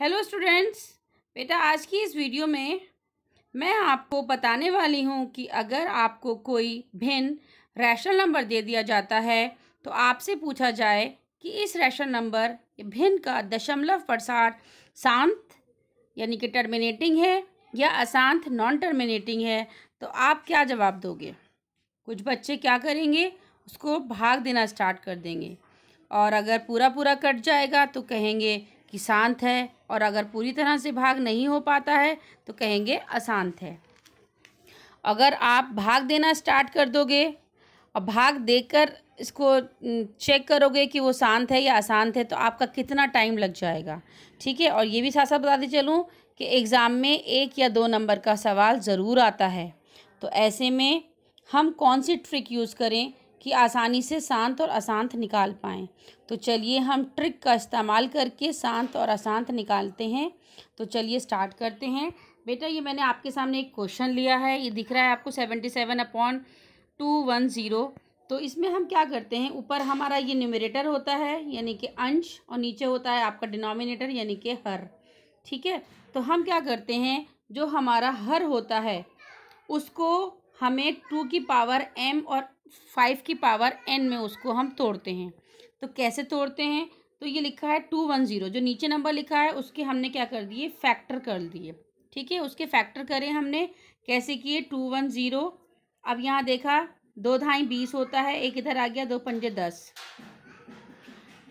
hello students बेटा आज की इस वीडियो में मैं आपको बताने वाली हूँ कि अगर आपको कोई भिन्न रैशनल नंबर दे दिया जाता है तो आपसे पूछा जाए कि इस रैशनल नंबर भिन्न का दशमलव प्रसार शांत यानी कि टर्मिनेटिंग है या अशांत नॉन टर्मिनेटिंग है तो आप क्या जवाब दोगे कुछ बच्चे क्या करेंगे उसको भाग देना स्टार्ट कर देंगे और अगर पूरा पूरा कट जाएगा तो कहेंगे कि शांत है और अगर पूरी तरह से भाग नहीं हो पाता है तो कहेंगे अशांत है अगर आप भाग देना स्टार्ट कर दोगे और भाग देकर इसको चेक करोगे कि वो शांत है या अशांत है तो आपका कितना टाइम लग जाएगा ठीक है और ये भी साथ साथ बताते चलूँ कि एग्ज़ाम में एक या दो नंबर का सवाल ज़रूर आता है तो ऐसे में हम कौन सी ट्रिक यूज़ करें कि आसानी से शांत और अशांत निकाल पाएँ तो चलिए हम ट्रिक का इस्तेमाल करके शांत और अशांत निकालते हैं तो चलिए स्टार्ट करते हैं बेटा ये मैंने आपके सामने एक क्वेश्चन लिया है ये दिख रहा है आपको seventy seven upon two one zero तो इसमें हम क्या करते हैं ऊपर हमारा ये न्यूमरेटर होता है यानी कि अंश और नीचे होता है आपका डिनोमिनेटर यानी कि हर ठीक है तो हम क्या करते हैं जो हमारा हर होता है उसको हमें टू की पावर एम और फाइव की पावर एन में उसको हम तोड़ते हैं तो कैसे तोड़ते हैं तो ये लिखा है टू वन ज़ीरो जो नीचे नंबर लिखा है उसके हमने क्या कर दिए फैक्टर कर दिए ठीक है उसके फैक्टर करें हमने कैसे किए टू वन ज़ीरो अब यहाँ देखा दो ढाई बीस होता है एक इधर आ गया दो पंजे दस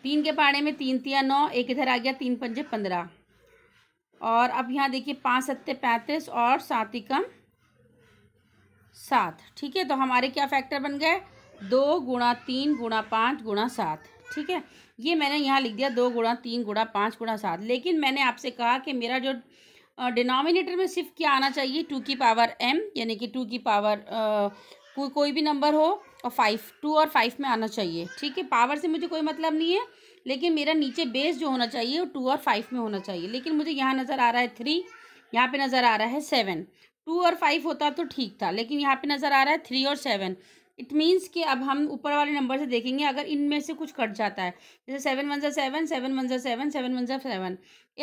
तीन के पाड़े में तीन तिया नौ एक इधर आ गया तीन पंजे पंद्रह और अब यहाँ देखिए पाँच सत्ते पैंतीस और सात ही कम सात ठीक है तो हमारे क्या फैक्टर बन गए दो गुणा तीन गुणा पाँच गुणा सात ठीक है ये मैंने यहाँ लिख दिया दो गुणा तीन गुणा पाँच गुणा सात लेकिन मैंने आपसे कहा कि मेरा जो डिनोमिनेटर में सिर्फ क्या आना चाहिए टू की पावर एम यानी कि टू की पावर को, कोई भी नंबर हो और फाइव टू और फाइव में आना चाहिए ठीक है पावर से मुझे कोई मतलब नहीं है लेकिन मेरा नीचे बेस जो होना चाहिए वो टू और फाइव में होना चाहिए लेकिन मुझे यहाँ नज़र आ रहा है थ्री यहाँ पे नज़र आ रहा है सेवन टू और फाइव होता तो ठीक था लेकिन यहाँ पे नज़र आ रहा है थ्री और सेवन इट मीन्स कि अब हम ऊपर वाले नंबर से देखेंगे अगर इनमें से कुछ कट जाता है जैसे सेवन वन ज़ा सेवन सेवन वन ज़ा सेवन सेवन वन ज़ा सेवन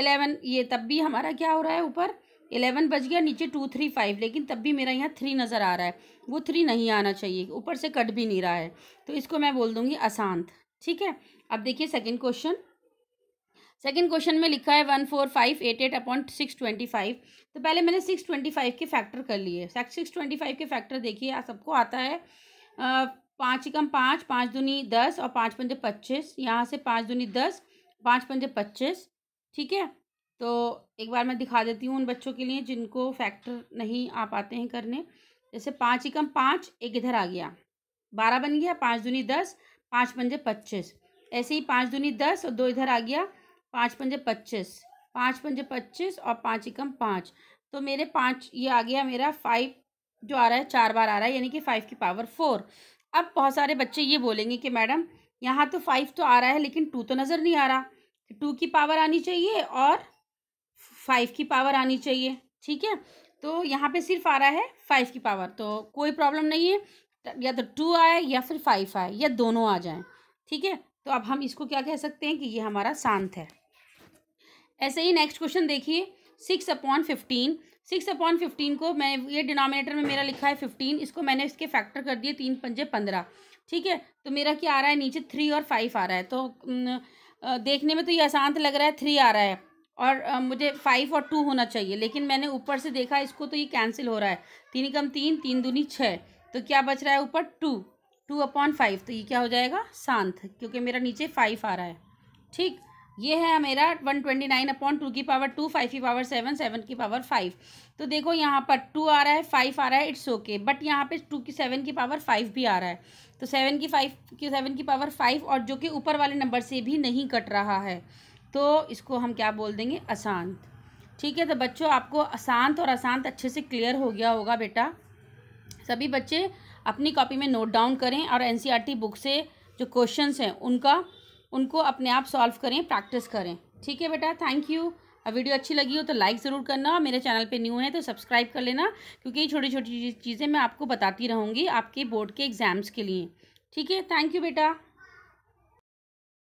एलेवन ये तब भी हमारा क्या हो रहा है ऊपर एलेवन बज गया नीचे टू थ्री फाइव लेकिन तब भी मेरा यहाँ थ्री नज़र आ रहा है वो थ्री नहीं आना चाहिए ऊपर से कट भी नहीं रहा है तो इसको मैं बोल दूँगी अशांत ठीक है अब देखिए सेकेंड क्वेश्चन सेकेंड क्वेश्चन में लिखा है one four five eight eight upon six twenty five तो पहले मैंने सिक्स ट्वेंटी फाइव के फैक्टर कर लिए सिक्स ट्वेंटी फाइव के फैक्टर देखिए सबको आता है पाँच एकम पाँच पाँच दूनी दस और पाँच पंजे पच्चीस यहाँ से पाँच दूनी दस पाँच पंजे पच्चीस ठीक है तो एक बार मैं दिखा देती हूँ उन बच्चों के लिए जिनको फैक्टर नहीं आ पाते हैं करने जैसे पाँच एकम पाँच एक इधर आ गया बारह बन गया पाँच दूनी दस पाँच पंजे पच्चीस ऐसे ही पाँच दूनी दस और दो इधर आ गया पाँच पंजे पच्चीस पाँच पंजे पच्चीस और पाँच एकम पाँच तो मेरे पाँच ये आ गया मेरा फाइव जो आ रहा है चार बार आ रहा है यानी कि फाइव की पावर फोर अब बहुत सारे बच्चे ये बोलेंगे कि मैडम यहाँ तो फाइव तो आ रहा है लेकिन टू तो नज़र नहीं आ रहा टू की पावर आनी चाहिए और फाइव की पावर आनी चाहिए ठीक है तो यहाँ पे सिर्फ आ रहा है फाइव की पावर तो कोई प्रॉब्लम नहीं है या तो टू आए या फिर फाइव आए या दोनों आ जाएँ ठीक है तो अब हम इसको क्या कह सकते हैं कि ये हमारा शांत है ऐसे ही नेक्स्ट क्वेश्चन देखिए six upon fifteen six upon fifteen को मैं ये डिनोमिनेटर में मेरा लिखा है फिफ्टीन इसको मैंने इसके फैक्टर कर दिए तीन पंजे पंद्रह ठीक है तो मेरा क्या आ रहा है नीचे थ्री और फाइव आ रहा है तो देखने में तो ये आसान लग रहा है थ्री आ रहा है और मुझे फाइव और टू होना चाहिए लेकिन मैंने ऊपर से देखा इसको तो ये कैंसिल हो रहा है तीन कम तीन तीन दूनी छः तो क्या बच रहा है ऊपर टू टू अपॉन फाइव तो ये क्या हो जाएगा शांत क्योंकि मेरा नीचे फाइव आ रहा है ठीक ये है मेरा one twenty nine upon two की पावर टू फाइव की पावर सेवन सेवन की पावर फाइव तो देखो यहाँ पर टू आ रहा है फाइव आ रहा है इट्स ओके बट यहाँ पे टू की सेवन की पावर फाइव भी आ रहा है तो सेवन की फाइव की सेवन की पावर फाइव और जो कि ऊपर वाले नंबर से भी नहीं कट रहा है तो इसको हम क्या बोल देंगे अशांत ठीक है तो बच्चों आपको अशांत और अशांत अच्छे से क्लियर हो गया होगा बेटा सभी बच्चे अपनी कॉपी में नोट डाउन करें और एन बुक e से जो क्वेश्चंस हैं उनका उनको अपने आप सॉल्व करें प्रैक्टिस करें ठीक है बेटा थैंक यू वीडियो अच्छी लगी हो तो लाइक ज़रूर करना और मेरे चैनल पे न्यू है तो सब्सक्राइब कर लेना क्योंकि ये छोटी छोटी चीज़ें मैं आपको बताती रहूँगी आपके बोर्ड के एग्ज़ाम्स के लिए ठीक है थैंक यू बेटा